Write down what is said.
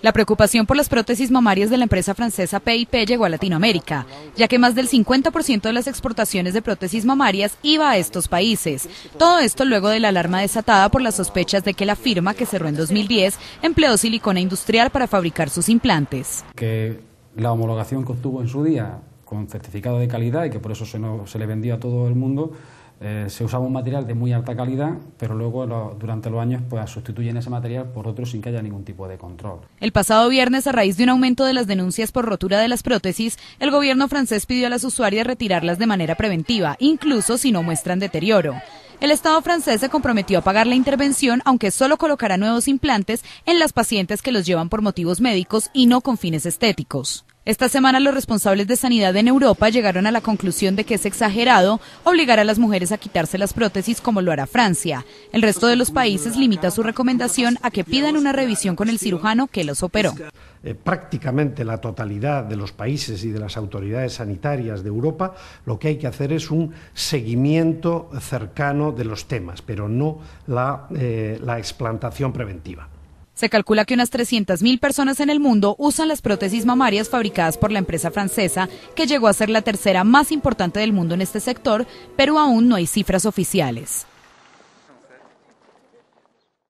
La preocupación por las prótesis mamarias de la empresa francesa PIP llegó a Latinoamérica, ya que más del 50% de las exportaciones de prótesis mamarias iba a estos países. Todo esto luego de la alarma desatada por las sospechas de que la firma que cerró en 2010 empleó silicona industrial para fabricar sus implantes. Que la homologación que en su día con certificado de calidad y que por eso se, le vendió a todo el mundo eh, se usaba un material de muy alta calidad, pero luego durante los años pues, sustituyen ese material por otro sin que haya ningún tipo de control. El pasado viernes, a raíz de un aumento de las denuncias por rotura de las prótesis, el gobierno francés pidió a las usuarias retirarlas de manera preventiva, incluso si no muestran deterioro. El Estado francés se comprometió a pagar la intervención, aunque solo colocará nuevos implantes en las pacientes que los llevan por motivos médicos y no con fines estéticos. Esta semana los responsables de sanidad en Europa llegaron a la conclusión de que es exagerado obligar a las mujeres a quitarse las prótesis como lo hará Francia. El resto de los países limita su recomendación a que pidan una revisión con el cirujano que los operó. Eh, prácticamente la totalidad de los países y de las autoridades sanitarias de Europa, lo que hay que hacer es un seguimiento cercano de los temas, pero no la, eh, la explantación preventiva. Se calcula que unas 300.000 personas en el mundo usan las prótesis mamarias fabricadas por la empresa francesa, que llegó a ser la tercera más importante del mundo en este sector, pero aún no hay cifras oficiales.